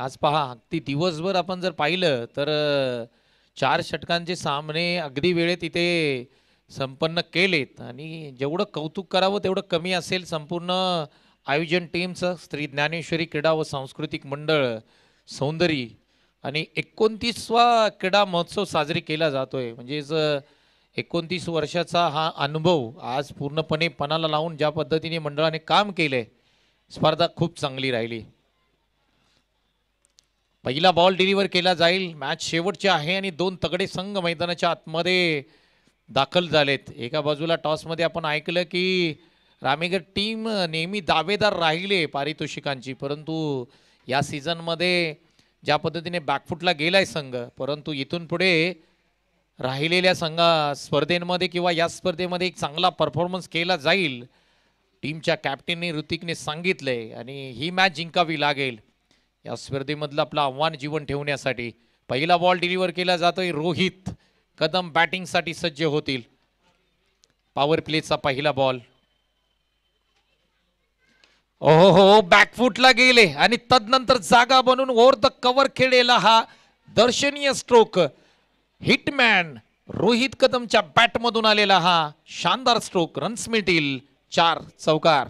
आज पहा अगदी दिवसभर आपण जर पाहिलं तर चार षटकांचे सामने अगदी वेळेत इथे संपन्न केलेत आणि जेवढं कौतुक करावं तेवढं कमी असेल संपूर्ण आयोजन टीमचं स्त्री ज्ञानेश्वरी क्रीडा व सांस्कृतिक मंडळ सौंदर्य आणि एकोणतीसवा क्रीडा महोत्सव साजरी केला जातोय म्हणजेच एकोणतीस वर्षाचा हा अनुभव आज पूर्णपणे पणाला लावून ज्या पद्धतीने मंडळाने काम केलं स्पर्धा खूप चांगली राहिली पहिला बॉल डिलिव्हर केला जाईल मॅच शेवटची आहे आणि दोन तगडे संघ मैदानाच्या आतमध्ये दाखल झालेत एका बाजूला टॉसमध्ये आपण ऐकलं की रामेगर टीम नेहमी दावेदार राहिले पारितोषिकांची परंतु या सीझनमध्ये ज्या पद्धतीने बॅकफुटला गेलाय संघ परंतु इथून पुढे राहिलेल्या संघा स्पर्धेमध्ये किंवा या स्पर्धेमध्ये एक चांगला परफॉर्मन्स केला जाईल टीमच्या कॅप्टनने ऋतिकने आहे आणि ही मॅच जिंकावी लागेल या स्पर्धेमधलं आपलं आव्हान जीवन ठेवण्यासाठी पहिला बॉल डिलिव्हर केला जातोय रोहित कदम बॅटिंगसाठी सज्ज होतील पॉवर प्लेचा पहिला बॉल ओहो हो बॅकफूटला गेले आणि तदनंतर जागा बनून ओव्हर द कव्हर खेळलेला हा दर्शनीय स्ट्रोक हिटमॅन रोहित कदमच्या बॅटमधून आलेला हा शानदार स्ट्रोक रन्स मिळतील चार चौकार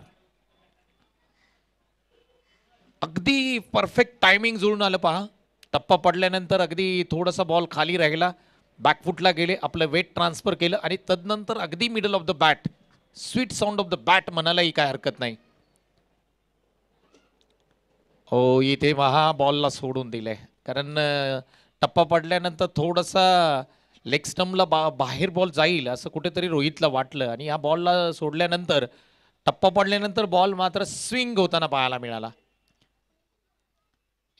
अगदी परफेक्ट टायमिंग जुळून आलं पहा टप्पा पडल्यानंतर अगदी थोडासा बॉल खाली राहिला बॅकफुटला गेले आपलं वेट ट्रान्सफर केलं आणि तदनंतर अगदी middle of the bat sweet sound of the bat म्हणायलाही काय हरकत नाही हो इथे महा बॉलला सोडून दिले कारण टप्पा पडल्यानंतर थोडासा लेग स्टम्पला बा बाहेर बॉल जाईल असं कुठेतरी रोहितला वाटलं आणि ह्या बॉलला सोडल्यानंतर टप्पा पडल्यानंतर बॉल मात्र स्विंग होताना पाहायला मिळाला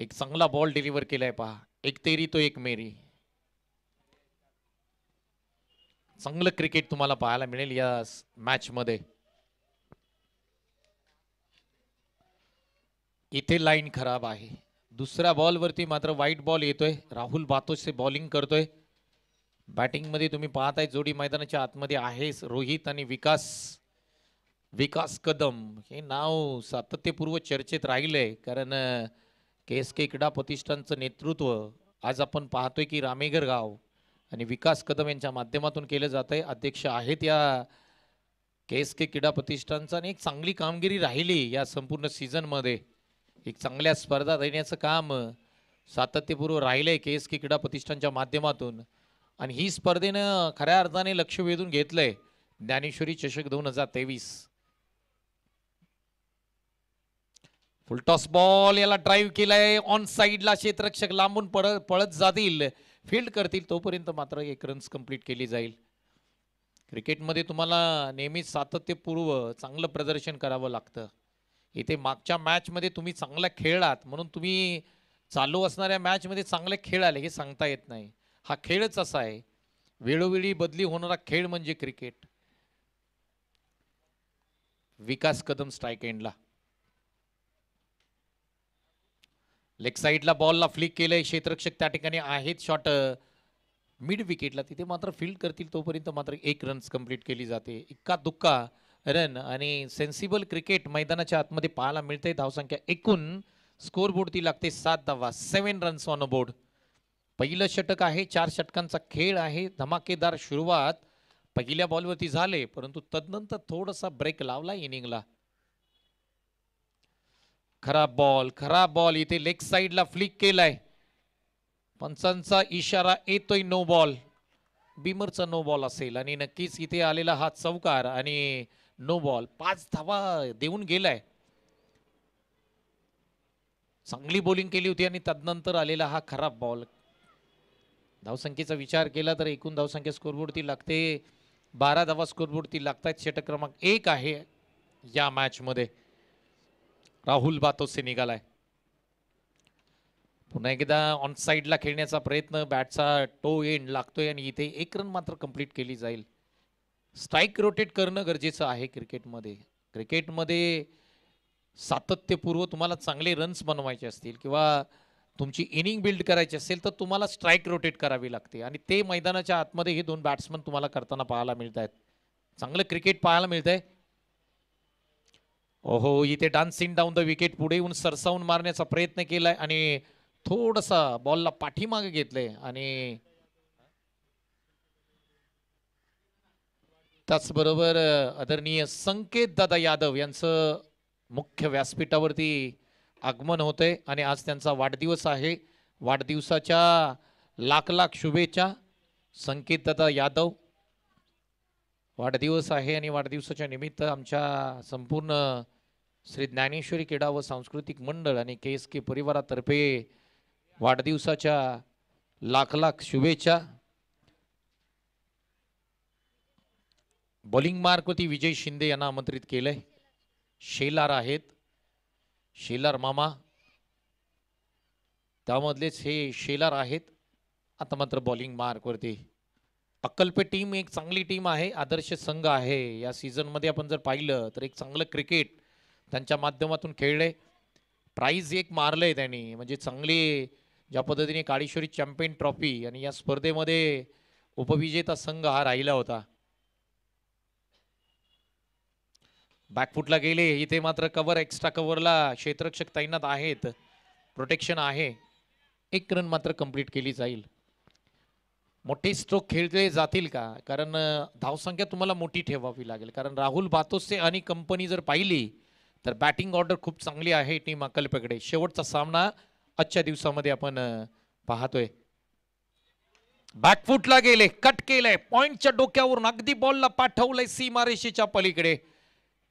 एक चांगला बॉल डिलिव्हर केलाय पहा एक तेरी तो एक मेरी चांगलं क्रिकेट तुम्हाला पाहायला मिळेल या मॅच मध्ये इथे लाईन खराब आहे दुसऱ्या बॉलवरती मात्र वाईट बॉल येतोय राहुल बातोशे बॉलिंग करतोय बॅटिंग मध्ये तुम्ही पाहताय जोडी मैदानाच्या आतमध्ये आहेस रोहित आणि विकास विकास कदम हे नाव सातत्यपूर्व चर्चेत राहिलंय कारण एस के क्रीडा प्रतिष्ठानचं नेतृत्व आज आपण पाहतोय की रामेगर गाव आणि विकास कदम यांच्या माध्यमातून केलं जात आहे अध्यक्ष आहेत या केस के क्रीडा प्रतिष्ठानचं आणि एक चांगली कामगिरी राहिली या संपूर्ण सीझनमध्ये एक चांगल्या स्पर्धा देण्याचं काम सातत्यपूर्व राहिलं आहे के एस के क्रीडा प्रतिष्ठानच्या माध्यमातून आणि ही स्पर्धेनं खऱ्या अर्थाने लक्ष वेधून घेतलं आहे ज्ञानेश्वरी चषक दोन हजार तेवीस फुलटॉस बॉल याला ड्राईव्ह केलाय ऑन साईडला क्षेत्ररक्षक लांबून पडत पळत जातील फील्ड करतील तोपर्यंत मात्र एक रन्स कंप्लीट केली जाईल क्रिकेटमध्ये तुम्हाला नेहमीच सातत्यपूर्व चांगलं प्रदर्शन करावं लागतं इथे मागच्या मॅचमध्ये तुम्ही चांगला खेळलात म्हणून तुम्ही चालू असणाऱ्या मॅचमध्ये चांगले खेळ आले हे सांगता येत नाही हा खेळच असा आहे वेळोवेळी बदली होणारा खेळ म्हणजे क्रिकेट विकास कदम स्ट्राईक एंडला लेग साईडला बॉलला फ्लिक केलंय क्षेत्रक्षक त्या ठिकाणी आहेत शॉट मिड विकेटला तिथे मात्र फील्ड करतील तोपर्यंत मात्र एक रन्स कंप्लीट केली जाते इक्का दुक्का रन आणि सेन्सिबल क्रिकेट मैदानाच्या आतमध्ये पाहायला मिळते धावसंख्या एकूण स्कोर बोर्ड ती लागते सात धावा seven runs on a board पहिलं षटक आहे चार षटकांचा खेळ आहे धमाकेदार सुरुवात पहिल्या बॉलवरती झाले परंतु तदनंतर थोडासा ब्रेक लावला इनिंगला खराब बॉल खराब बॉल इथे लेग साईडला फ्लिक केलाय पंचांचा इशारा येतोय नो बॉल बिमरचा नो बॉल असेल आणि नक्कीच इथे आलेला हा चौकार आणि नो बॉल पाच धावा देऊन गेलाय चांगली बॉलिंग केली होती आणि तदनंतर आलेला हा खराब बॉल धावसंख्येचा विचार केला तर एकूण धावसंख्या स्कोरबोर्डती लागते बारा धावा स्कोरबोर्डती लागतात षटक क्रमांक एक आहे या मॅचमध्ये राहुल बातोसे निघालाय पुन्हा एकदा ऑन साईडला खेळण्याचा प्रयत्न बॅटचा टो एंड लागतोय आणि इथे एक रन मात्र कंप्लीट केली जाईल स्ट्राईक रोटेट करणं गरजेचं आहे क्रिकेटमध्ये क्रिकेटमध्ये सातत्यपूर्व तुम्हाला चांगले रन्स बनवायचे असतील किंवा तुमची इनिंग बिल्ड करायची असेल तर तुम्हाला स्ट्राईक रोटेट करावी लागते आणि ते मैदानाच्या आतमध्ये हे दोन बॅट्समन तुम्हाला करताना पाहायला मिळत आहेत चांगलं क्रिकेट पाहायला मिळत आहे ओहो इथे डान्सिंग डाऊन द विकेट पुढे येऊन सरसावून मारण्याचा प्रयत्न केलाय आणि थोडसा बॉलला पाठीमागे घेतलंय आणि त्याचबरोबर आदरणीय संकेत दादा यादव यांचं मुख्य व्यासपीठावरती आगमन होतंय आणि आज त्यांचा वाढदिवस आहे वाढदिवसाच्या लाख लाख शुभेच्छा संकेत दादा यादव वाढदिवस आहे आणि वाढदिवसाच्या निमित्त आमच्या संपूर्ण श्री ज्ञानेश्वरी क्रीडा व सांस्कृतिक मंडळ आणि के एस के परिवारातर्फे वाढदिवसाच्या लाख लाख शुभेच्छा बॉलिंग मार्कवरती विजय शिंदे यांना आमंत्रित केलंय शेलार आहेत शेलार मामा त्यामधलेच हे शेलार आहेत आता मात्र बॉलिंग मार्कवरती अक्कलपे टीम एक चांगली टीम आहे आदर्श संघ आहे या सीझनमध्ये आपण जर पाहिलं तर एक चांगलं क्रिकेट त्यांच्या माध्यमातून खेळले प्राईज एक मारलं आहे त्यांनी म्हणजे चांगली ज्या पद्धतीने काळेश्वरी चॅम्पियन ट्रॉफी आणि या स्पर्धेमध्ये उपविजेता संघ हा राहिला होता बॅकफुटला गेले इथे मात्र कव्हर एक्स्ट्रा कव्हरला क्षेत्रक्षक तैनात आहेत प्रोटेक्शन आहे एक रन मात्र कंप्लीट केली जाईल मोठे स्ट्रोक खेळले जातील का कारण धावसंख्या तुम्हाला मोठी ठेवावी लागेल कारण राहुल बातोसे आणि कंपनी जर पाहिली तर बॅटिंग ऑर्डर खूप चांगली आहे टीम अकल्पकडे शेवटचा सामना आजच्या दिवसामध्ये आपण पाहतोय बॅकफूटला गेले कट केलंय पॉइंटच्या डोक्यावरून अगदी बॉलला पाठवलंय सीमारेषेच्या पलीकडे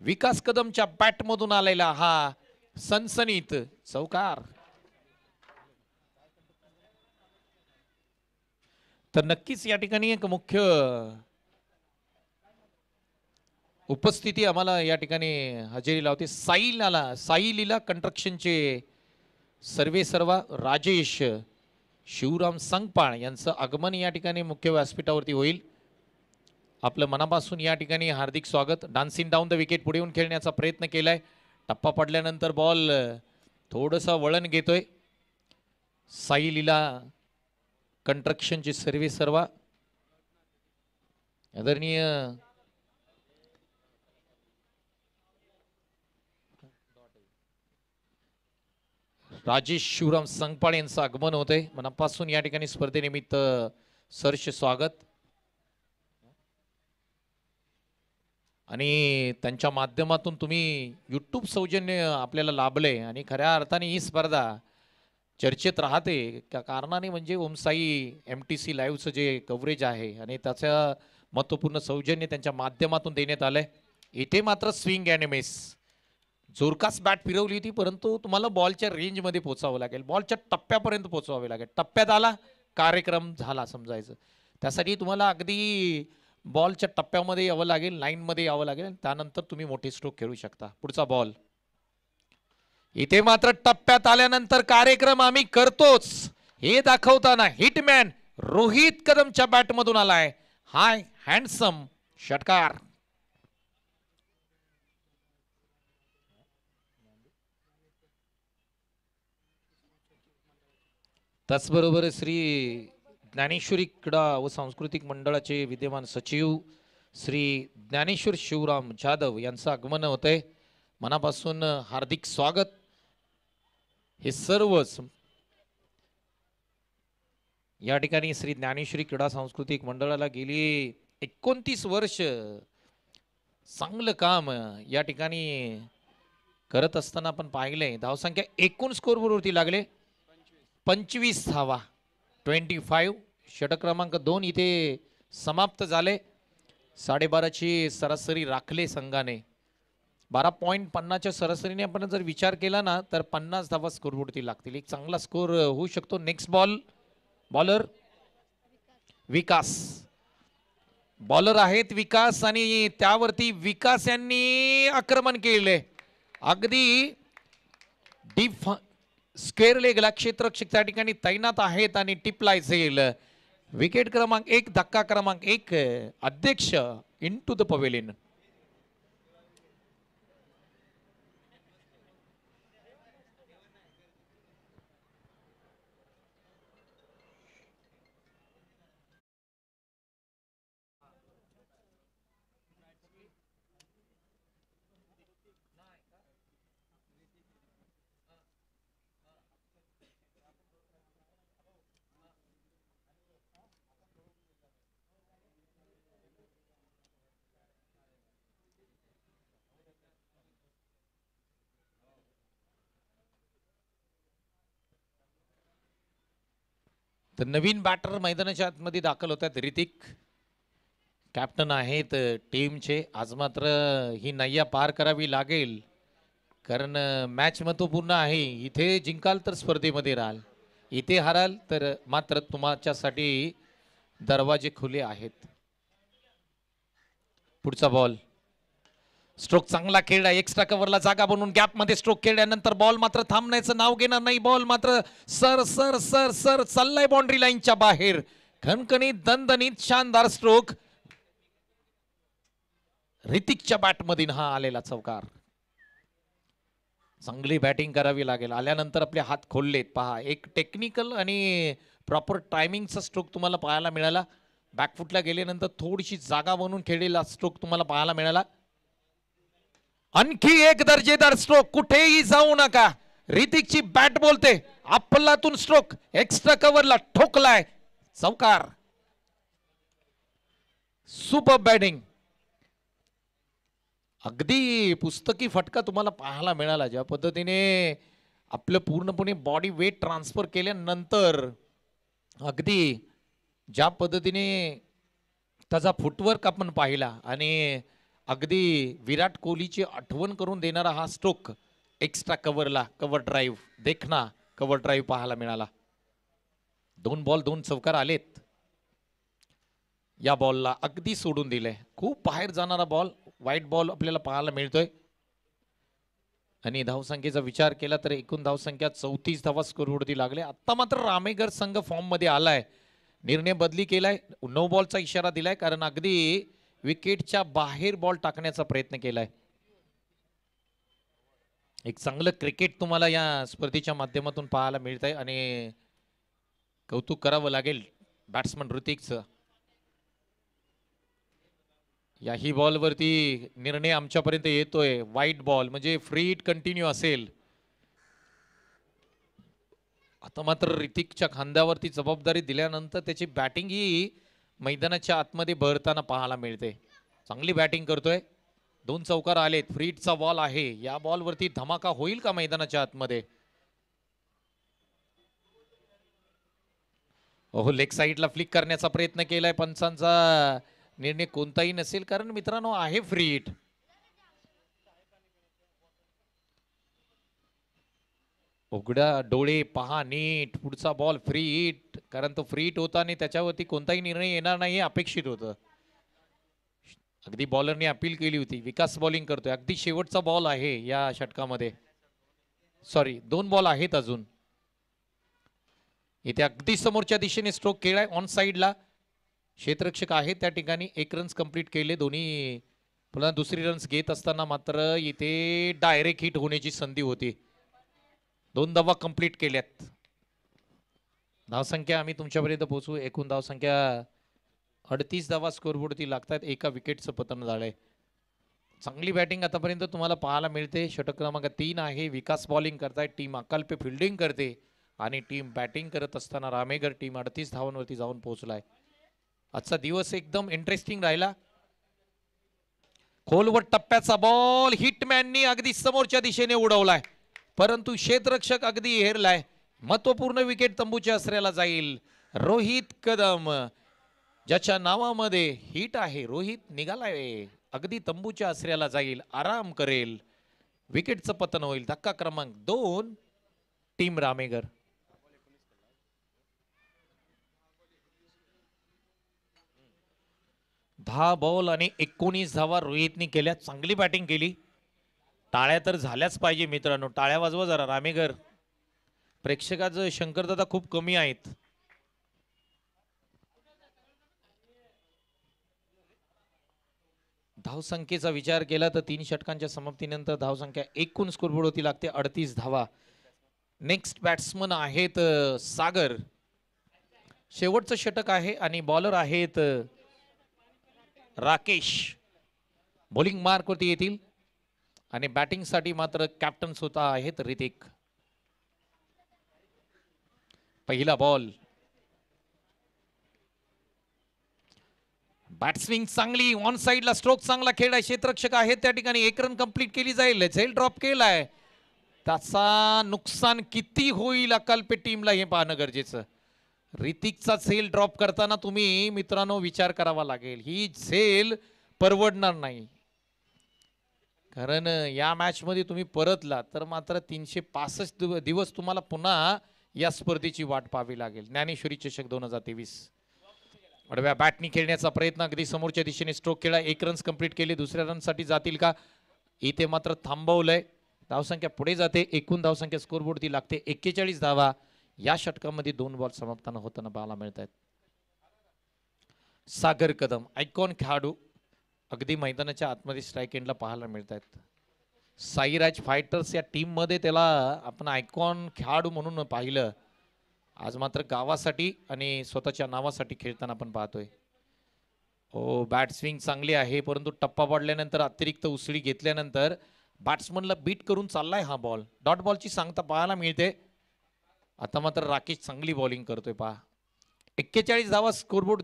विकास कदमच्या बॅटमधून आलेला हा सनसनीत चौकार तर नक्कीच या ठिकाणी एक मुख्य उपस्थिती आम्हाला या ठिकाणी हजेरी लावते साईलाला साईलीला कंस्ट्रक्शनचे सर्वे सर्वा राजेश शिवराम संगपाळ यांचं आगमन या ठिकाणी मुख्य व्यासपीठावरती होईल आपलं मनापासून या ठिकाणी हार्दिक स्वागत डान्सिंग डाऊन द विकेट पुढे येऊन खेळण्याचा प्रयत्न केलाय टप्पा पडल्यानंतर बॉल थोडंसं वळण घेतोय साईलीला ची सर्वे सर्व आदरणीय राजेश शिवराम संगपाळे यांचं आगमन होते मनापासून या ठिकाणी स्पर्धेनिमित्त सरश स्वागत आणि त्यांच्या माध्यमातून तुम्ही युट्यूब सौजन्य आपल्याला लाभले आणि खऱ्या अर्थाने ही स्पर्धा चर्चेत राहते त्या कारणाने म्हणजे ओमसाई एम टी सी लाईव्हचं जे कव्हरेज आहे आणि त्याचं महत्त्वपूर्ण सौजन्य त्यांच्या माध्यमातून देण्यात आलं आहे इथे मात्र स्विंग अँड जोरकास बॅट फिरवली होती परंतु तुम्हाला बॉलच्या रेंजमध्ये पोचावं लागेल बॉलच्या टप्प्यापर्यंत पोचवावे लागेल टप्प्यात आला कार्यक्रम झाला समजायचं त्यासाठी तुम्हाला अगदी बॉलच्या टप्प्यामध्ये यावं लागेल लाईनमध्ये यावं लागेल त्यानंतर तुम्ही मोठे स्ट्रोक खेळू शकता पुढचा बॉल इथे मात्र टप्प्यात आल्यानंतर कार्यक्रम आम्ही करतोच हे दाखवताना हिटमॅन रोहित कदमच्या बॅटमधून आलाय हाय हँडसम षटकार त्याचबरोबर श्री ज्ञानेश्वरी क्रीडा व सांस्कृतिक मंडळाचे विद्यमान सचिव श्री ज्ञानेश्वर शिवराम जाधव यांचं आगमन होतंय मनापासून हार्दिक स्वागत हे सर्वच या ठिकाणी श्री ज्ञानेश्वरी क्रीडा सांस्कृतिक मंडळाला गेली एकोणतीस वर्ष चांगलं काम या ठिकाणी करत असताना आपण पाहिले धावसंख्या एकूण ती लागले पंचवीस धावा ट्वेंटी फाईव्ह षटक क्रमांक दोन इथे समाप्त झाले साडेबाराची सरासरी राखले संघाने बारा पॉईंट पन्नाच्या सरासरीने आपण जर विचार केला ना तर पन्नास धावा स्कोरबोर्डती लागतील एक चांगला स्कोर होऊ शकतो next ball bowler Vikas bowler आहेत विकास आणि त्यावरती विकास यांनी आक्रमण केले अगदी डीप स्क्वेअर लेगला क्षेत्रक्षक त्या ठिकाणी तैनात आहेत आणि टिपला झेल विकेट क्रमांक एक धक्का क्रमांक एक अध्यक्ष इन टू द पवेलिन तर नवीन बॅटर मैदानाच्या आतमध्ये दाखल होत आहेत रितिक कॅप्टन आहेत टीमचे आज मात्र ही नय्या पार करावी लागेल कारण मॅच महत्वपूर्ण आहे इथे जिंकाल तर स्पर्धेमध्ये राहाल इथे हाराल तर मात्र तुमच्यासाठी दरवाजे खुले आहेत पुढचा बॉल स्ट्रोक चांगला खेळला एक्स्ट्रा कव्हरला जागा बनवून गॅपमध्ये स्ट्रोक खेळल्यानंतर बॉल मात्र थांबण्याचं नाव घेणार नाही बॉल मात्र सर सर सर सर चाललाय बाउंड्री लाईनच्या बाहेर खणखणीत दणदणीत शानदार स्ट्रोक ऋतिकच्या बॅटमधून हा आलेला चौकार चांगली बॅटिंग करावी लागेल आल्यानंतर आपले हात खोललेत पहा एक टेक्निकल आणि प्रॉपर टायमिंगचा स्ट्रोक तुम्हाला पाहायला मिळाला बॅकफुटला गेल्यानंतर थोडीशी जागा बनवून खेळलेला स्ट्रोक तुम्हाला पाहायला मिळाला आणखी एक दर्जेदार स्ट्रोक कुठेही जाऊ नका रितिकची बॅट बोलते आपलातून स्ट्रोक एक्स्ट्रा कव्हरला ठोकलाय चौकार सुपर बॅटिंग अगदी पुस्तकी फटका तुम्हाला पाहायला मिळाला ज्या पद्धतीने आपलं पूर्णपणे बॉडी वेट ट्रान्सफर केल्यानंतर अगदी ज्या पद्धतीने त्याचा फुटवर्क आपण पाहिला आणि अगदी विराट कोहलीची आठवण करून देणारा हा स्ट्रोक एक्स्ट्रा कव्हरला कव्हर ड्राईव्ह देखना कव्हर ड्राईव्ह पाहायला मिळाला दोन बॉल दोन चौकार आलेत या बॉलला अगदी सोडून दिले खूप बाहेर जाणारा बॉल वाईट बॉल आपल्याला पाहायला मिळतोय आणि धावसंख्येचा विचार केला तर एकूण धावसंख्या चौतीस धावा स्कोरवरती लागले आत्ता मात्र रामेगर संघ फॉर्ममध्ये आलाय निर्णय बदली केलाय नऊ बॉलचा इशारा दिलाय कारण अगदी विकेटच्या बाहेर बॉल टाकण्याचा प्रयत्न केलाय एक चांगलं क्रिकेट तुम्हाला या स्पर्धेच्या माध्यमातून पाहायला मिळत आहे आणि कौतुक करावं लागेल बॅट्समन ऋतिकचं याही बॉलवरती निर्णय आमच्यापर्यंत येतोय वाईट बॉल म्हणजे फ्री हिट कंटिन्यू असेल आता मात्र ऋतिकच्या खांद्यावरती जबाबदारी दिल्यानंतर त्याची बॅटिंग ही मैदानाच्या आतमध्ये बहरताना पाहायला मिळते चांगली बॅटिंग करतोय दोन चौकार आलेत फ्रीटचा बॉल आहे या बॉलवरती धमाका होईल का मैदानाच्या आतमध्ये हो लेग साईडला फ्लिक करण्याचा प्रयत्न केलाय पंचांचा निर्णय कोणताही नसेल कारण मित्रांनो आहे फ्रीट उघडा डोळे पहा नीट पुढचा बॉल फ्री हिट कारण तो फ्री हिट होता आणि त्याच्यावरती कोणताही निर्णय येणार नाही अपेक्षित होत अगदी बॉलरने अपील केली होती विकास बॉलिंग करतोय अगदी शेवटचा बॉल आहे या षटकामध्ये सॉरी दोन बॉल आहेत अजून इथे अगदी समोरच्या दिशेने स्ट्रोक केलाय ऑन साईडला क्षेत्ररक्षक आहे त्या ठिकाणी एक रन्स कंप्लीट केले दोन्ही पुन्हा दुसरी रन्स घेत असताना मात्र इथे डायरेक्ट हिट होण्याची संधी होती दोन धावा कंप्लीट केल्यात धावसंख्या आम्ही तुमच्यापर्यंत पोहोचू एकूण धावसंख्या अडतीस धावा स्कोरबोर्डती लागतात एका विकेटचं पतन झाले चांगली बॅटिंग आतापर्यंत तुम्हाला पाहायला मिळते षटक क्रमांक तीन आहे विकास बॉलिंग करताय टीम अकल्प फिल्डिंग करते आणि टीम बॅटिंग करत असताना रामेगर टीम अडतीस धावांवरती जाऊन पोहोचलाय आजचा दिवस एकदम इंटरेस्टिंग राहिला खोलवर टप्प्याचा बॉल हिटमॅननी अगदी समोरच्या दिशेने उडवलाय परंतु क्षेत्ररक्षक अगदी हेरलाय महत्वपूर्ण विकेट तंबूच्या आश्रयाला जाईल रोहित कदम ज्याच्या नावामध्ये हिट आहे रोहित निघालाय अगदी तंबूच्या आश्रयाला जाईल आराम करेल विकेटचं पतन होईल धक्का क्रमांक दोन टीम रामेगर दहा बॉल आणि एकोणीस धावा रोहितने केल्या चांगली बॅटिंग केली टाळ्या तर झाल्याच पाहिजे मित्रांनो टाळ्या वाजवा जरा रामेगर प्रेक्षकाचं दादा खूप कमी आहेत धावसंख्येचा विचार केला तर तीन षटकांच्या समाप्तीनंतर धावसंख्या एकूण बोर्ड होती लागते अडतीस धावा नेक्स्ट बॅट्समन आहेत सागर शेवटचं षटक आहे आणि बॉलर आहेत राकेश बॉलिंग मार्कवरती येतील आणि बॅटिंगसाठी मात्र कॅप्टन होता आहेत रितिक पहिला बॉल बॅट्सविंग चांगली ऑन साइडला स्ट्रोक चांगला खेळ आहे क्षेत्रक्षक आहेत त्या ठिकाणी एक रन कंप्लीट केली जाईल झेल ड्रॉप केलाय त्याचा नुकसान किती होईल अकालपे टीमला हे पाहणं गरजेचं रितिकचा झेल ड्रॉप करताना तुम्ही मित्रांनो विचार करावा लागेल ही झेल परवडणार नाही कारण या मॅचमध्ये तुम्ही परतला तर मात्र तीनशे पासष्ट दिवस तुम्हाला पुन्हा या स्पर्धेची वाट पाहावी लागेल ज्ञानेश्वरी चषक दोन हजार तेवीस बॅटनी खेळण्याचा प्रयत्न अगदी समोरच्या दिशेने स्ट्रोक केला एक रन्स कंप्लीट केले दुसऱ्या रनसाठी जातील का इथे मात्र थांबवलंय धावसंख्या पुढे जाते एकूण धावसंख्या स्कोरबोर्ड ती लागते एक्केचाळीस धावा या षटकामध्ये दोन बॉल समाप्ताना होताना पाहायला मिळत आहेत सागर कदम आयकॉन खेळाडू अगदी मैदानाच्या आतमध्ये स्ट्राईक एंडला पाहायला मिळत आहेत साईराज फायटर्स या टीममध्ये त्याला आपण आयकॉन खेळाडू म्हणून पाहिलं आज मात्र गावासाठी आणि स्वतःच्या नावासाठी खेळताना आपण पाहतोय हो बॅट स्विंग चांगली आहे परंतु टप्पा पडल्यानंतर अतिरिक्त उसळी घेतल्यानंतर बॅट्समनला बीट करून चाललाय हा बॉल डॉट बॉलची सांगता पाहायला मिळते आता मात्र राकेश चांगली बॉलिंग करतोय पहा एक्केचाळीस धावा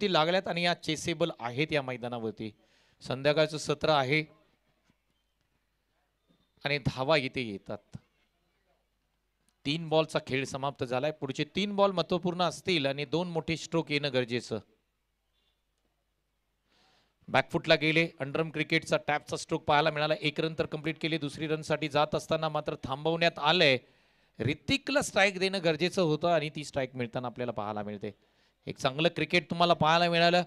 ती लागल्यात आणि या चेसेबल आहेत या मैदानावरती संध्याकाळचं सत्र आहे आणि धावा इथे येतात तीन बॉलचा खेळ समाप्त झालाय पुढचे तीन बॉल महत्वपूर्ण असतील आणि दोन मोठे स्ट्रोक येणं गरजेचं बॅकफुटला गेले अंडरम क्रिकेटचा टॅपचा स्ट्रोक पाहायला मिळाला एक रन तर कंप्लीट केले दुसरी रनसाठी जात असताना मात्र थांबवण्यात आलंय रितिकला स्ट्राईक देणं गरजेचं होतं आणि ती स्ट्राईक मिळताना आपल्याला पाहायला मिळते एक चांगलं क्रिकेट तुम्हाला पाहायला मिळालं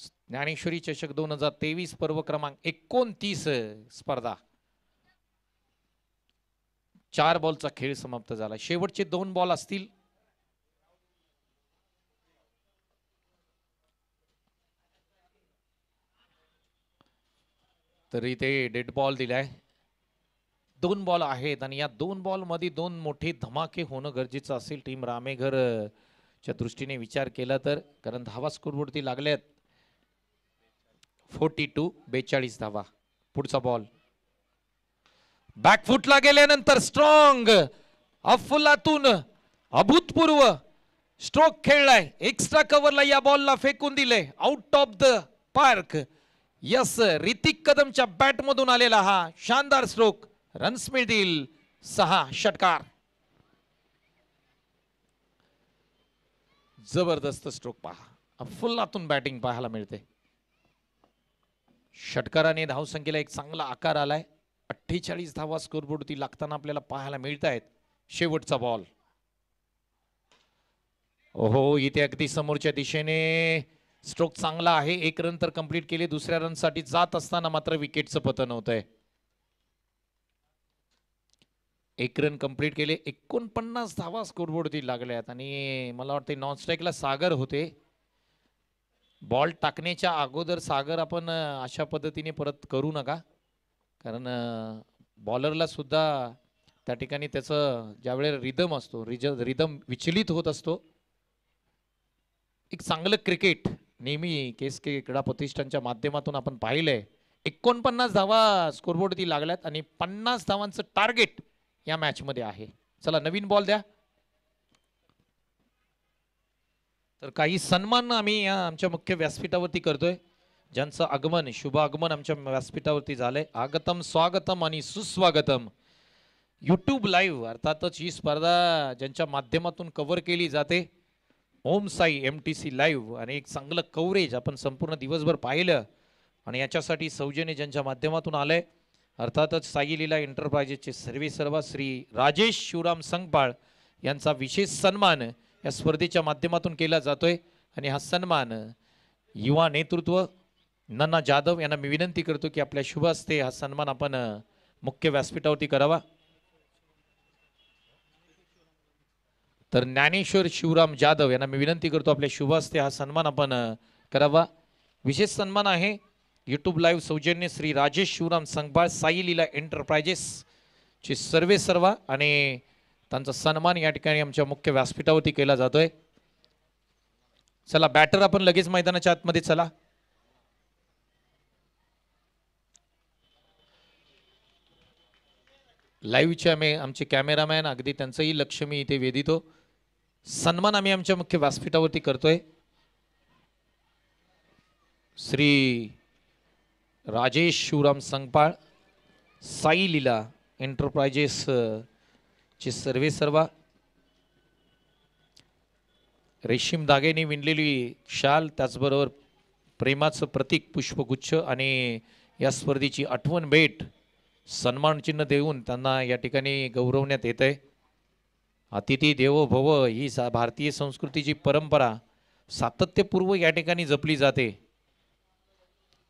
ज्ञानेश्वरी चषक दोन हजार तेवीस पर्व क्रमांक एकोणतीस स्पर्धा चार बॉलचा खेळ समाप्त झाला शेवटचे दोन बॉल असतील तर इथे डेड बॉल दिलाय दोन बॉल आहेत आणि या दोन बॉल मध्ये दोन मोठे धमाके होणं गरजेचं असेल टीम रामेघरच्या दृष्टीने विचार केला तर कारण धावा स्कोरवरती लागल्यात फोर्टी टू बेचाळीस धावा पुढचा बॉल बॅकफुटला गेल्यानंतर स्ट्रॉंग अफुलातून अभूतपूर्व स्ट्रोक खेळलाय एक्स्ट्रा कव्हरला या बॉलला फेकून दिले out of the park yes Ritik कदमच्या बॅटमधून आलेला हा शानदार स्ट्रोक रन्स मिळतील सहा षटकार जबरदस्त स्ट्रोक पहा अफुल्लातून बॅटिंग पाहायला मिळते षटकाराने धावसंख्येला एक चांगला आकार आलाय अठ्ठेचाळीस धावा स्कोरबोर्डवरती लागताना आपल्याला पाहायला मिळत आहेत शेवटचा बॉल हो इथे अगदी समोरच्या दिशेने स्ट्रोक चांगला आहे एक रन तर कंप्लीट केले दुसऱ्या रनसाठी जात असताना मात्र विकेटचं पतन होत आहे एक रन कंप्लीट केले एकोणपन्नास धावा स्कोरबोर्डवरती लागल्यात आणि मला वाटते नॉन स्ट्राईकला सागर होते बॉल टाकण्याच्या अगोदर सागर आपण अशा पद्धतीने परत करू नका कारण बॉलरला सुद्धा त्या ठिकाणी त्याचं ज्यावेळेला रिदम असतो रिज रिदम विचलित होत असतो एक चांगलं क्रिकेट नेहमी केस के क्रीडा प्रतिष्ठानच्या माध्यमातून आपण पाहिलंय एकोणपन्नास धावा स्कोरबोर्ड ती लागल्यात आणि पन्नास धावांचं टार्गेट या मॅचमध्ये आहे चला नवीन बॉल द्या तर काही सन्मान आम्ही या आमच्या मुख्य व्यासपीठावरती करतोय ज्यांचं आगमन शुभ आगमन आमच्या व्यासपीठावरती झालंय आगतम स्वागतम आणि सुस्वागतम यूट्यूब लाईव्ह अर्थातच ही स्पर्धा ज्यांच्या माध्यमातून कव्हर केली जाते Om Sai M T C live आणि एक चांगलं कव्हरेज आपण संपूर्ण दिवसभर पाहिलं आणि याच्यासाठी सौजन्य ज्यांच्या माध्यमातून आलंय अर्थातच साई लीला एंटरप्राइजेसचे सर्वे सर्व श्री राजेश शिवराम संगपाळ यांचा विशेष सन्मान या स्पर्धेच्या माध्यमातून केला जातोय आणि हा सन्मान युवा नेतृत्व नन्ना जाधव यांना मी विनंती करतो की आपल्या शुभ असते हा सन्मान आपण मुख्य व्यासपीठावरती करावा तर ज्ञानेश्वर शिवराम जाधव यांना मी विनंती करतो आपल्या शुभ हस्ते हा सन्मान आपण करावा विशेष सन्मान आहे यूट्यूब लाईव्ह सौजन्य श्री राजेश शिवराम संगबाळ साई लीला चे सर्वे सर्वा आणि त्यांचा सन्मान या ठिकाणी आमच्या मुख्य व्यासपीठावरती केला जातोय चला बॅटर आपण लगेच मैदानाच्या आतमध्ये चला लाईव्हचे आम्ही आमचे कॅमेरामॅन अगदी त्यांचंही लक्ष मी इथे वेधितो सन्मान आम्ही आमच्या मुख्य व्यासपीठावरती करतोय श्री राजेश शिवराम संगपाळ साई लीला एंटरप्राइजेस ची सर्वे सर्वा रेशीम दागेने विणलेली शाल त्याचबरोबर प्रेमाचं प्रतीक पुष्पगुच्छ आणि या स्पर्धेची आठवण भेट सन्मानचिन्ह देऊन त्यांना या ठिकाणी गौरवण्यात येत आहे अतिथी देवो भव ही सा भारतीय संस्कृतीची परंपरा सातत्यपूर्व या ठिकाणी जपली जाते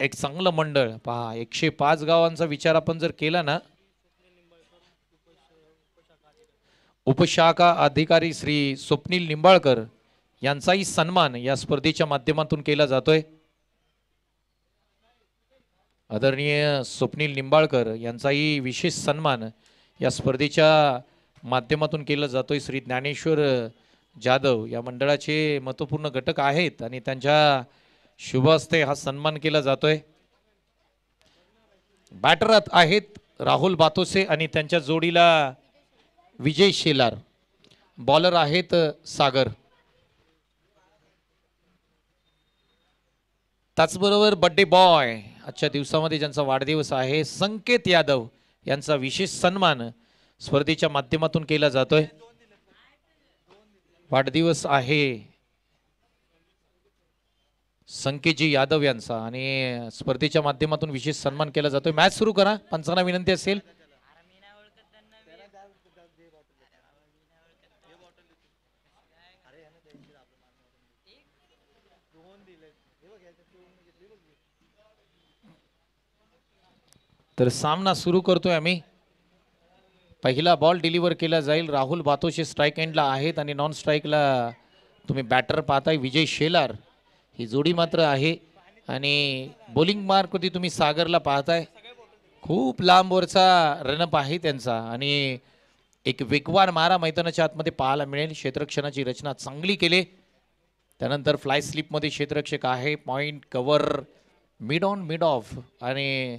एक चांगलं मंडळ पहा एकशे पाच गावांचा विचार आपण जर केला ना उपशाखा अधिकारी श्री स्वप्नील निंबाळकर यांचाही सन्मान या स्पर्धेच्या माध्यमातून केला जातोय आदरणीय स्वप्नील निंबाळकर यांचाही विशेष सन्मान या स्पर्धेच्या माध्यमातून केला जातोय श्री ज्ञानेश्वर जाधव या मंडळाचे महत्त्वपूर्ण घटक आहेत आणि त्यांच्या शुभ हस्ते हा सन्मान केला जातोय बॅटरात आहेत राहुल बातोसे आणि त्यांच्या जोडीला विजय शेलार बॉलर आहेत सागर त्याचबरोबर बड्डे बॉय आजच्या दिवसामध्ये ज्यांचा वाढदिवस आहे संकेत यादव यांचा विशेष सन्मान स्पर्धेच्या माध्यमातून केला जातोय वाढदिवस आहे संकेतजी यादव यांचा आणि स्पर्धेच्या माध्यमातून विशेष सन्मान केला जातोय मॅच सुरू करा पंचांना विनंती असेल तर सामना सुरू करतोय आम्ही पहिला बॉल डिलिव्हर केला जाईल राहुल बातोशे स्ट्राईक एंडला आहेत आणि नॉन स्ट्राईकला तुम्ही बॅटर पाहताय विजय शेलार ही जोडी मात्र आहे आणि बॉलिंग होती तुम्ही सागरला पाहताय खूप लांबवरचा रनअप आहे त्यांचा आणि एक वेगवान मारा मैदानाच्या आतमध्ये पाहायला मिळेल क्षेत्रक्षणाची रचना चांगली केली त्यानंतर फ्लाय स्लिपमध्ये क्षेत्ररक्षक आहे point cover mid on mid off आणि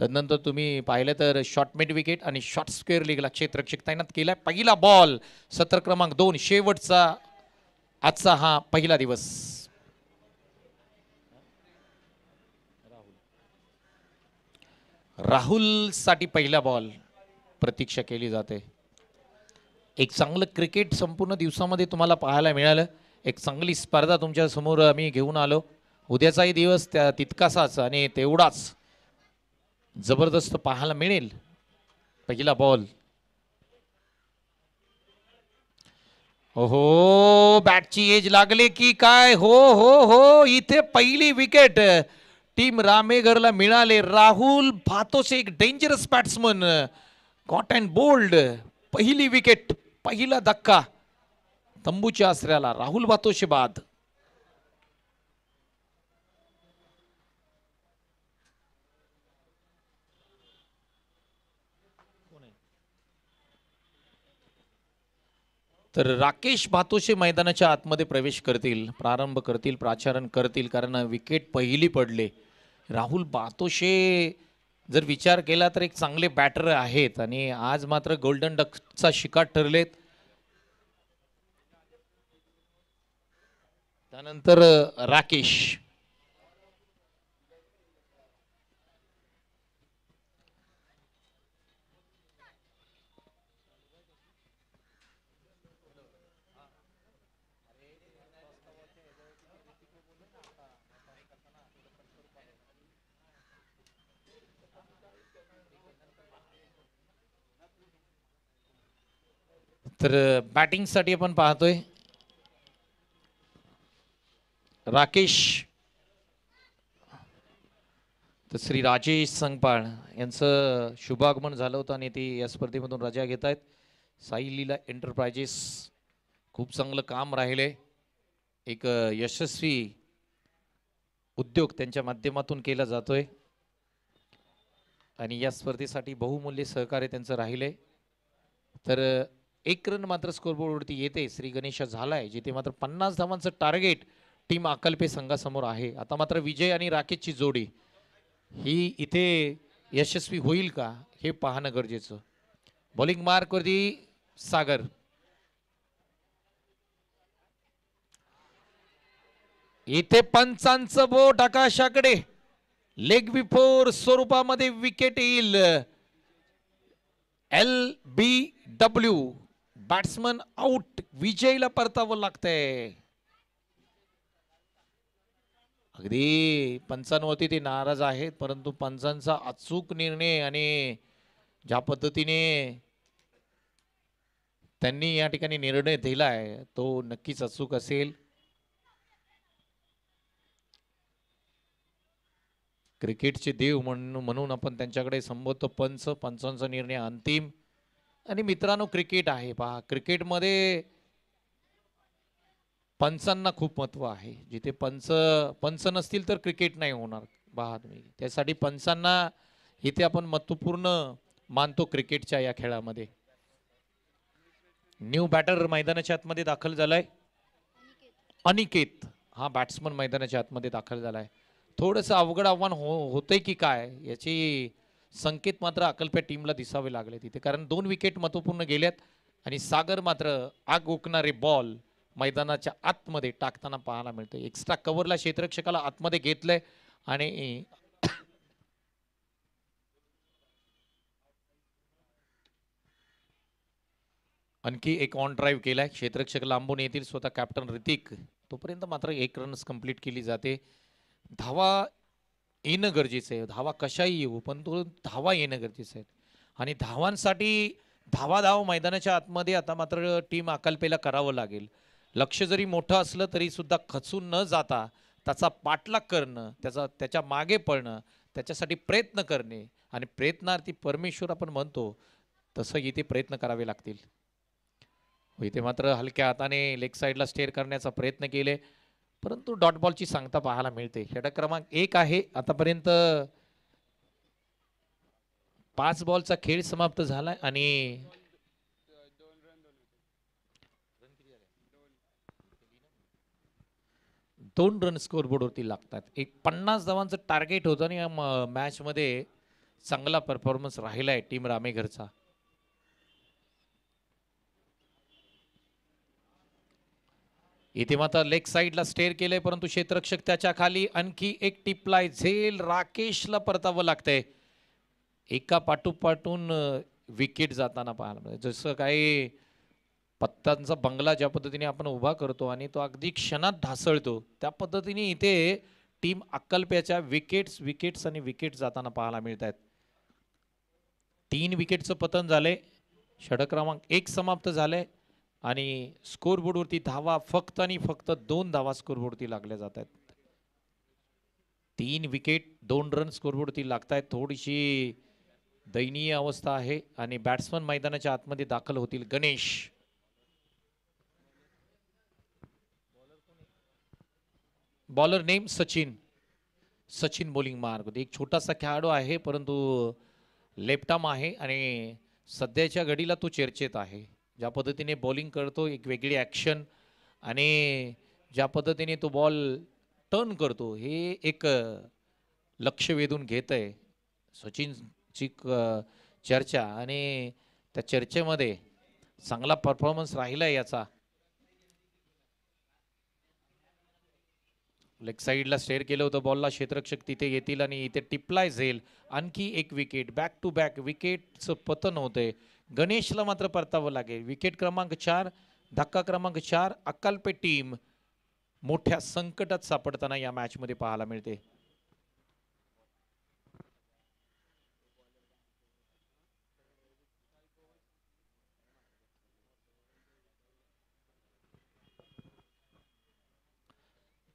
तदनंतर तुम्ही पाहिलं तर मिड विकेट आणि शॉर्ट स्क्वेअर लीगला क्षेत्ररक्षक तैनात केलाय पहिला बॉल सत्र क्रमांक दोन शेवटचा आजचा हा पहिला दिवस राहुलसाठी पहिला बॉल प्रतीक्षा केली जाते एक चांगलं क्रिकेट संपूर्ण दिवसामध्ये तुम्हाला पाहायला मिळालं एक चांगली स्पर्धा तुमच्यासमोर आम्ही घेऊन आलो उद्याचाही दिवस त्या तितकासाच आणि तेवढाच जबरदस्त पाहायला मिळेल पहिला बॉल हो बॅटची एज लागले की काय हो हो हो इथे पहिली विकेट टीम रामेगरला मिळाले राहुल भातोसे एक dangerous batsman caught and bowled पहिली विकेट पहिला धक्का तंबूच्या आसऱ्याला राहुल भातोशे बाद तर राकेश भातोशे मैदानाच्या आतमध्ये प्रवेश करतील प्रारंभ करतील प्राचारण करतील कारण विकेट पहिली पडले राहुल भातोशे जर विचार केला तर एक चांगले बॅटर आहेत आणि आज मात्र गोल्डन डकचा शिकार ठरलेत त्यानंतर राकेश तर बॅटिंगसाठी आपण पाहतोय राकेश तर श्री राजेश संगपाळ यांचं शुभागमन झालं होतं आणि ते या स्पर्धेमधून रजा घेत आहेत साई लीला एंटरप्रायजेस खूप चांगलं काम राहिले एक यशस्वी उद्योग त्यांच्या माध्यमातून केला जातोय आणि या स्पर्धेसाठी बहुमूल्य सहकार्य त्यांचं राहिले तर एक रन मात्र स्कोर स्कोरबोर्डवरती येते श्री गणेश झालाय जिथे मात्र पन्नास धावांचं टार्गेट टीम अकल्पे संघासमोर आहे आता मात्र विजय आणि राकेशची जोडी ही इथे यशस्वी होईल का हे पाहणं गरजेचं बॉलिंग मार्कवरती सागर इथे पंचांचं बोट आकाशाकडे लेग बिफोर स्वरूपामध्ये विकेट येईल L B W batsman out विजयला परतावं लागतंय अगदी पंचांवरती ते नाराज आहेत परंतु पंचांचा अचूक निर्णय आणि ज्या पद्धतीने त्यांनी या ठिकाणी निर्णय दिलाय तो नक्कीच अचूक असेल क्रिकेटचे देव म्हणून म्हणून आपण त्यांच्याकडे संबोधतो पंच पंचांचा निर्णय अंतिम आणि मित्रांनो क्रिकेट आहे पहा क्रिकेटमध्ये पंचांना खूप महत्व आहे जिथे पंच पंच नसतील तर क्रिकेट नाही होणार पहा तुम्ही त्यासाठी पंचांना इथे आपण महत्त्वपूर्ण मानतो क्रिकेटच्या या खेळामध्ये न्यू बॅटर मैदानाच्या आतमध्ये दाखल झालाय अनिकेत हा बॅट्समन मैदानाच्या आतमध्ये दाखल झालाय थोडंसं अवघड आव्हान हो होतंय की काय याची संकेत मात्र अकल्प्या टीमला दिसावे लागले तिथे कारण दोन विकेट महत्वपूर्ण गेल्यात आणि सागर मात्र आग ओकणारे बॉल मैदानाच्या आतमध्ये टाकताना पाहायला मिळतं एक्स्ट्रा कव्हरला क्षेत्रक्षकाला आतमध्ये घेतलंय आणि आणखी एक ऑन ड्राईव्ह केलाय क्षेत्रक्षक लांबून येतील स्वतः कॅप्टन ऋतिक तोपर्यंत मात्र एक रन्स कंप्लीट केली जाते धावा येणं गरजेचं आहे धावा कशाही येऊ पण तो धावा येणं गरजेचं आहे आणि धावांसाठी धावा धाव मैदानाच्या आतमध्ये आता मात्र टीम अकल्पेला करावं लागेल लक्ष जरी मोठं असलं तरीसुद्धा खचून न जाता त्याचा पाठलाग करणं त्याचा त्याच्या मागे पळणं त्याच्यासाठी प्रयत्न करणे आणि प्रयत्नार्थी परमेश्वर आपण म्हणतो तसं इथे प्रयत्न करावे लागतील इथे मात्र हलक्या हाताने लेग साईडला स्टेअर करण्याचा प्रयत्न केले परंतु डॉट बॉलची सांगता पाहायला मिळते षटक क्रमांक एक आहे आतापर्यंत पाच बॉलचा खेळ समाप्त झाला आणि दोन रन स्कोर बोर्डवरती लागतात एक पन्नास धावांचं टार्गेट होतं आणि या मॅचमध्ये चांगला परफॉर्मन्स राहिला आहे टीम रामेघरचा इथे मात्र लेग साईडला स्टेअर केले परंतु क्षेत्रक्षक त्याच्या खाली आणखी एक टिपलाय झेल राकेशला परतावं लागतंय एका पाठोपाठून विकेट जाताना पाहायला जसं काही पत्त्यांचा बंगला ज्या पद्धतीने आपण उभा करतो आणि तो अगदी क्षणात ढासळतो त्या पद्धतीने इथे टीम अक्कलप्याच्या विकेट्स विकेट्स आणि विकेट जाताना पाहायला मिळत आहेत तीन विकेटचं पतन झाले क्रमांक एक समाप्त झालंय आणि स्कोरबोर्डवरती धावा फक्त आणि फक्त दोन धावा स्कोरबोर्डवरती लागल्या जात आहेत तीन विकेट दोन रन स्कोरबोर्डवरती लागत आहेत थोडीशी दयनीय अवस्था आहे आणि बॅट्समन मैदानाच्या आतमध्ये दाखल होतील Ganesh bowler name Sachin Sachin bowling मार्ग एक छोटासा खेळाडू आहे परंतु लेफ्टाम आहे आणि सध्याच्या घडीला तो चर्चेत आहे ज्या पद्धतीने बॉलिंग करतो एक वेगळी ॲक्शन आणि ज्या पद्धतीने तो बॉल टर्न करतो हे एक लक्ष वेधून घेत आहे सचिनची चर्चा आणि त्या चर्चेमध्ये चांगला परफॉर्मन्स राहिला आहे याचा लेग साईडला स्टेअर केलं होतं बॉलला क्षेत्रक्षक तिथे येतील आणि इथे टिपलाय झेल आणखी एक विकेट बॅक टू बॅक विकेटचं पतन होते गणेशला मात्र परतावं लागेल विकेट क्रमांक चार धक्का क्रमांक चार अक्कालपे टीम मोठ्या संकटात सापडताना या मॅचमध्ये पाहायला मिळते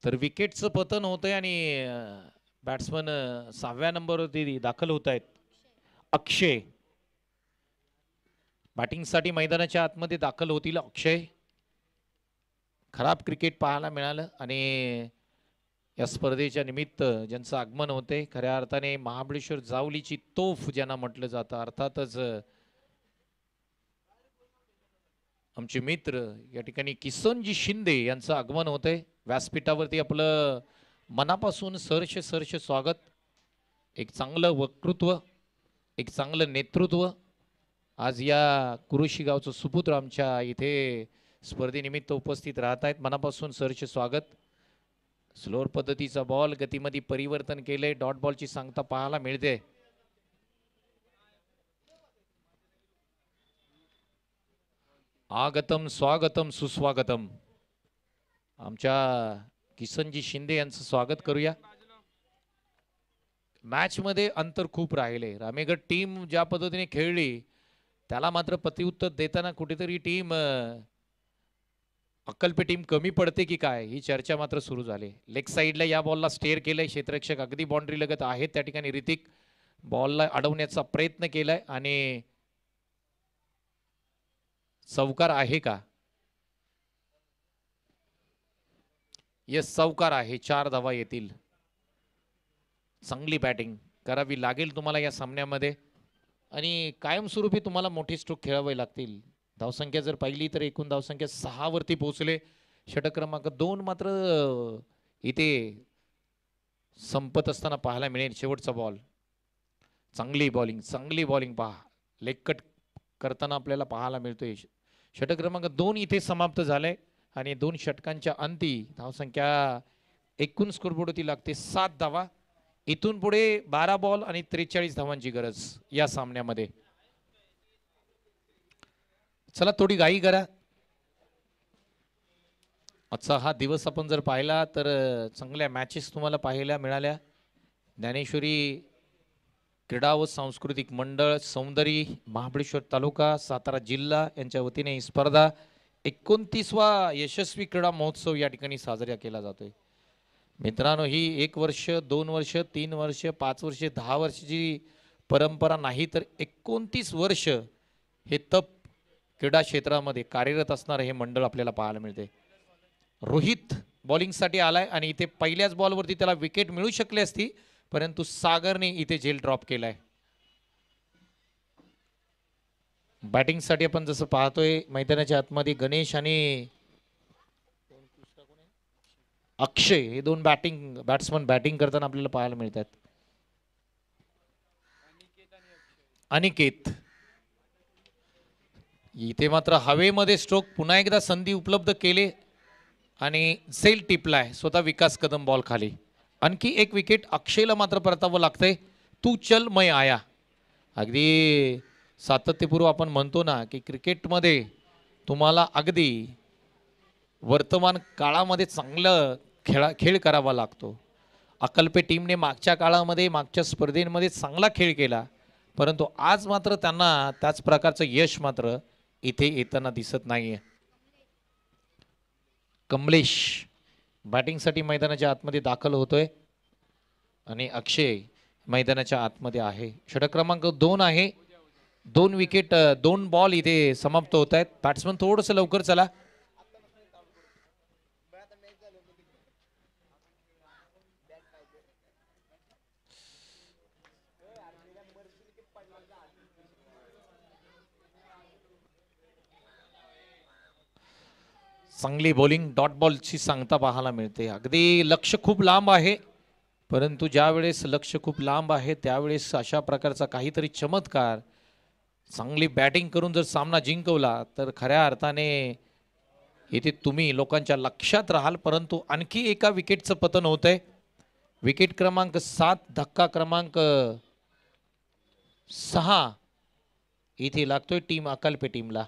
तर विकेटचं पतन होतंय आणि बॅट्समन सहाव्या नंबरवरती दाखल होत आहेत अक्षय बॅटिंगसाठी मैदानाच्या आतमध्ये दाखल होतील अक्षय खराब क्रिकेट पाहायला मिळालं आणि या स्पर्धेच्या निमित्त ज्यांचं आगमन होते खऱ्या अर्थाने महाबळेश्वर जावलीची तोफ ज्यांना म्हटलं जातं अर्थातच आमचे मित्र या ठिकाणी किसनजी शिंदे यांचं आगमन होते व्यासपीठावरती आपलं मनापासून सरश सरश स्वागत एक चांगलं वक्तृत्व एक चांगलं नेतृत्व आज या कुरुशी गावचं सुपुत्र आमच्या इथे स्पर्धेनिमित्त उपस्थित राहत आहेत मनापासून सरचे स्वागत स्लोअर पद्धतीचा बॉल गतीमध्ये परिवर्तन केले डॉट बॉलची सांगता पाहायला मिळते आगतम स्वागतम सुस्वागतम आमच्या किसनजी शिंदे यांचं स्वागत करूया मॅच मध्ये अंतर खूप राहिले रामेगड टीम ज्या पद्धतीने खेळली त्याला मात्र प्रतिउत्तर देताना कुठेतरी टीम अक्कलपे टीम कमी पडते की काय ही चर्चा मात्र सुरू झाली लेग साईडला या बॉलला स्टेअर केलंय क्षेत्ररक्षक अगदी बाउंड्री लगत आहेत त्या ठिकाणी रितिक बॉलला अडवण्याचा प्रयत्न केलाय आणि सावकार आहे का येस सावकार आहे चार धावा येतील चांगली बॅटिंग करावी लागेल तुम्हाला या सामन्यामध्ये आणि कायमस्वरूपी तुम्हाला मोठी स्ट्रोक खेळावे लागतील धावसंख्या जर पाहिली तर एकूण धावसंख्या सहावरती पोहोचले षटक्रमांक क्रमांक दोन मात्र इथे संपत असताना पाहायला मिळेल शेवटचा बॉल चांगली बॉलिंग चांगली बॉलिंग पहा लेकट करताना आपल्याला पाहायला मिळतोय षटक क्रमांक दोन इथे समाप्त झाले आणि दोन षटकांच्या अंती धावसंख्या एकूण स्कोरबोर्ड होती लागते सात धावा इथून पुढे बारा बॉल आणि त्रेचाळीस धावांची गरज या सामन्यामध्ये चला थोडी गाई करा आजचा हा दिवस आपण जर पाहिला तर चांगल्या मॅचेस तुम्हाला पाहायला मिळाल्या ज्ञानेश्वरी क्रीडा व सांस्कृतिक मंडळ सौंदर्य महाबळेश्वर तालुका सातारा जिल्हा यांच्या वतीने ही स्पर्धा एकोणतीसवा यशस्वी क्रीडा महोत्सव या ठिकाणी साजरा केला जातोय मित्रांनो ही एक वर्ष दोन वर्ष तीन वर्ष पाच वर्ष दहा वर्षाची परंपरा नाही तर एकोणतीस वर्ष हे तप क्रीडा क्षेत्रामध्ये कार्यरत असणारं हे मंडळ आपल्याला पाहायला मिळते रोहित बॉलिंगसाठी आलाय आणि इथे पहिल्याच बॉलवरती त्याला विकेट मिळू शकले असती परंतु सागरने इथे झेल ड्रॉप केलाय बॅटिंगसाठी आपण जसं पाहतोय मैदानाच्या आतमध्ये गणेश आणि अक्षय हे दोन बॅटिंग बॅट्समन बॅटिंग करताना आपल्याला पाहायला मिळत आहेत अनिकेत इथे मात्र हवेमध्ये स्ट्रोक पुन्हा एकदा संधी उपलब्ध केले आणि सेल टिपलाय स्वतः विकास कदम बॉल खाली आणखी एक विकेट अक्षयला मात्र परतावं लागतंय तू चल मय आया अगदी सातत्यपूर्व आपण म्हणतो ना की क्रिकेटमध्ये तुम्हाला अगदी वर्तमान काळामध्ये चांगलं खेळा खेळ करावा लागतो अकल्पे टीमने मागच्या काळामध्ये मागच्या स्पर्धेमध्ये चांगला खेळ केला परंतु आज मात्र त्यांना त्याच प्रकारचं यश मात्र इथे येताना दिसत नाही कमलेश बॅटिंगसाठी मैदानाच्या आतमध्ये दाखल होतोय आणि अक्षय मैदानाच्या आतमध्ये आहे षटक क्रमांक दोन आहे दोन विकेट दोन बॉल इथे समाप्त होत आहेत बॅट्समन थोडंसं लवकर चला चांगली बॉलिंग डॉट बॉलची सांगता पाहायला मिळते अगदी लक्ष खूप लांब आहे परंतु ज्यावेळेस लक्ष खूप लांब आहे त्यावेळेस अशा प्रकारचा काहीतरी चमत्कार चांगली बॅटिंग करून जर सामना जिंकवला तर खऱ्या अर्थाने इथे तुम्ही लोकांच्या लक्षात राहाल परंतु आणखी एका विकेटचं पतन होत आहे विकेट क्रमांक सात धक्का क्रमांक सहा इथे लागतोय टीम अकालपे टीमला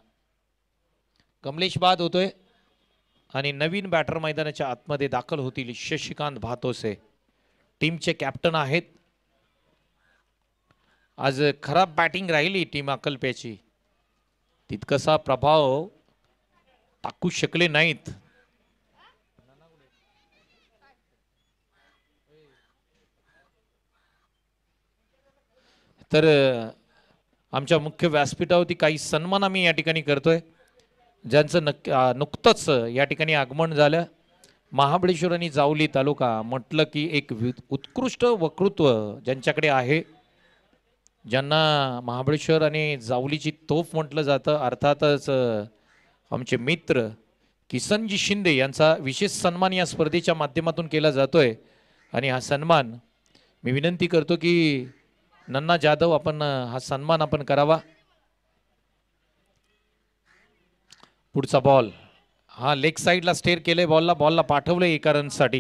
कमलेश बाद होतोय आणि नवीन बॅटर मैदानाच्या आतमध्ये दाखल होतील शशिकांत भातोसे टीमचे कॅप्टन आहेत आज खराब बॅटिंग राहिली टीम अकल्प्याची तितकसा प्रभाव टाकू शकले नाहीत तर आमच्या मुख्य व्यासपीठावरती काही सन्मान आम्ही या ठिकाणी करतोय ज्यांचं नक्की नुकतंच या ठिकाणी आगमन झालं महाबळेश्वर आणि जावली तालुका म्हटलं की एक उत्कृष्ट वक्तृत्व ज्यांच्याकडे आहे ज्यांना महाबळेश्वर आणि जावलीची तोफ म्हटलं जातं अर्थातच आमचे मित्र किसनजी शिंदे यांचा विशेष सन्मान या स्पर्धेच्या माध्यमातून केला जातो आहे आणि हा सन्मान मी विनंती करतो की नन्ना जाधव आपण हा सन्मान आपण करावा पुढचा बॉल हा लेग साईडला स्टेअर केले बॉलला बॉलला पाठवलं एका रनसाठी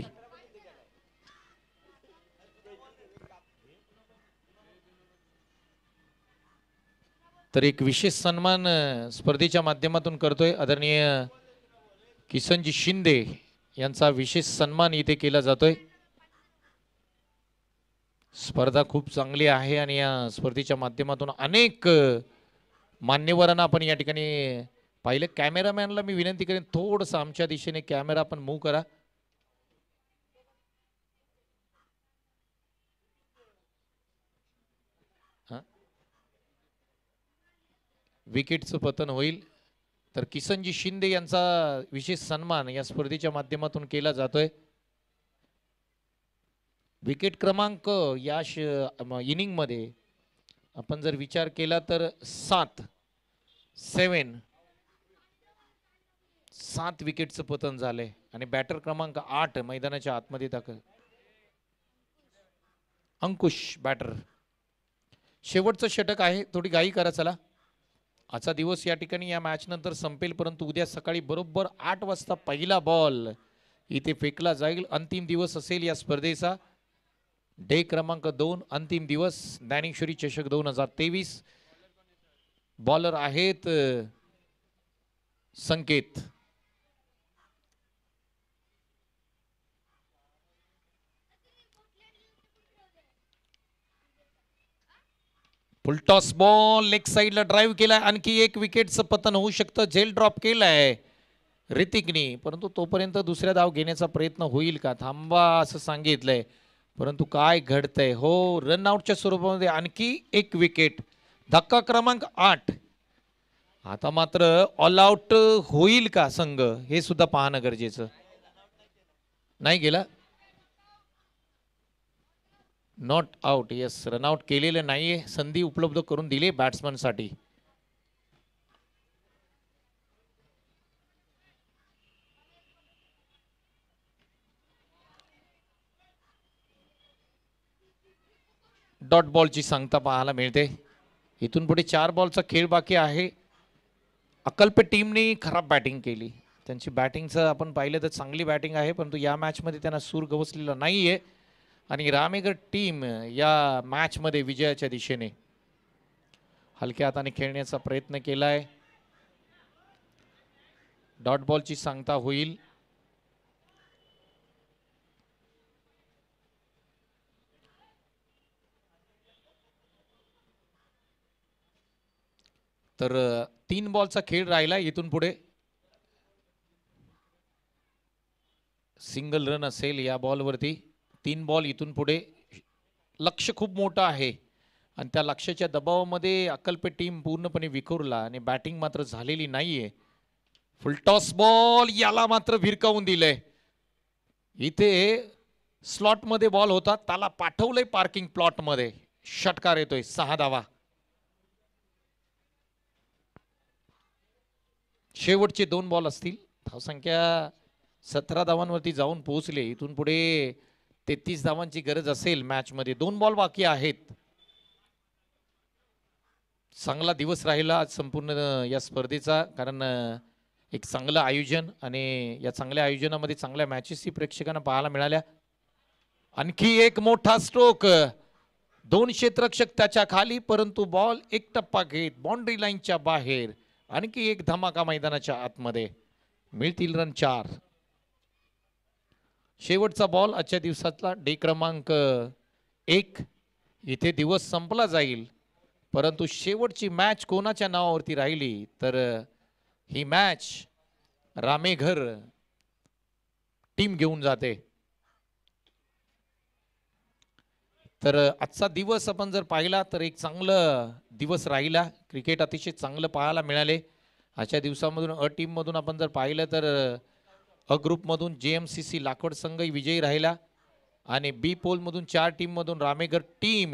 तर एक विशेष सन्मान स्पर्धेच्या माध्यमातून करतोय आदरणीय किसनजी शिंदे यांचा विशेष सन्मान इथे केला जातोय स्पर्धा खूप चांगली आहे आणि या स्पर्धेच्या माध्यमातून अनेक मान्यवरांना आपण या ठिकाणी पहिले कॅमेरामॅनला मी विनंती करेन थोडस आमच्या दिशेने कॅमेरा पण मूव्ह करा विकेटचं पतन होईल तर किसनजी शिंदे यांचा विशेष सन्मान या स्पर्धेच्या माध्यमातून केला जातोय विकेट क्रमांक या श इनिंगमध्ये आपण जर विचार केला तर सात सेवन सात विकेटचं पतन झालंय आणि बॅटर क्रमांक आठ मैदानाच्या आतमध्ये दाखल अंकुश बॅटर शेवटचं षटक आहे थोडी घाई करा चला आजचा दिवस या ठिकाणी या मॅच नंतर संपेल परंतु उद्या सकाळी बरोबर आठ वाजता पहिला बॉल इथे फेकला जाईल अंतिम दिवस असेल या स्पर्धेचा डे क्रमांक दोन अंतिम दिवस ज्ञानेश्वरी चषक दोन हजार तेवीस बॉलर आहेत संकेत फुलटॉस बॉल लेग साईडला ड्राईव्ह केलाय आणखी एक विकेटचं पतन होऊ शकतं झेल ड्रॉप केलाय ऋतिकनी परंतु तोपर्यंत दुसऱ्या धाव घेण्याचा प्रयत्न होईल का थांबा असं सांगितलंय परंतु काय घडतंय हो रनआउटच्या स्वरूपामध्ये आणखी एक विकेट धक्का क्रमांक आठ आता मात्र ऑल आउट होईल का संघ हे सुद्धा पाहणं गरजेचं नाही गेला नॉट आउट येस रनआउट केलेलं नाही संधी उपलब्ध करून दिली साठी डॉट बॉलची सांगता पाहायला मिळते इथून पुढे चार बॉलचा खेळ बाकी आहे अकल्प टीमने खराब बॅटिंग केली त्यांची बॅटिंगचं आपण पाहिलं तर चांगली बॅटिंग आहे परंतु या मॅचमध्ये त्यांना सूर गवसलेला नाहीये आणि रामेगड टीम या मॅचमध्ये विजयाच्या दिशेने हलक्या हाताने खेळण्याचा प्रयत्न केलाय डॉट बॉलची सांगता होईल तर तीन बॉलचा खेळ राहिला इथून पुढे सिंगल रन असेल या बॉलवरती तीन बॉल इथून पुढे लक्ष खूप मोठं आहे आणि त्या लक्ष्याच्या दबावामध्ये अकल्पे टीम पूर्णपणे विखुरला आणि बॅटिंग मात्र झालेली नाहीये आहे फुलटॉस बॉल याला मात्र भिरकावून दिलंय इथे स्लॉटमध्ये बॉल होता त्याला पाठवलंय पार्किंग प्लॉटमध्ये षटकार येतोय सहा धावा शेवटचे दोन बॉल असतील धावसंख्या सतरा धावांवरती जाऊन पोहोचले इथून पुढे तेहतीस धावांची गरज असेल मॅचमध्ये दोन बॉल बाकी आहेत चांगला दिवस राहिला आज संपूर्ण या स्पर्धेचा कारण एक चांगलं आयोजन आणि या चांगल्या आयोजनामध्ये चांगल्या मॅचेसही प्रेक्षकांना पाहायला मिळाल्या आणखी एक मोठा स्ट्रोक दोन क्षेत्रक्षक त्याच्या खाली परंतु बॉल एक टप्पा घेत बाउंड्री लाईनच्या बाहेर आणखी एक धमाका मैदानाच्या आतमध्ये मिळतील रन चार शेवटचा बॉल आजच्या दिवसातला डे क्रमांक एक इथे दिवस संपला जाईल परंतु शेवटची मॅच कोणाच्या नावावरती राहिली तर ही मॅच रामेघर टीम घेऊन जाते तर आजचा दिवस आपण जर पाहिला तर एक चांगलं दिवस राहिला क्रिकेट अतिशय चांगलं पाहायला मिळाले आजच्या दिवसामधून अ टीम मधून आपण जर पाहिलं तर अ ग्रुपमधून जे एम सी सी लाकवड संघ विजयी राहिला आणि बी पोलमधून चार टीममधून रामेगर टीम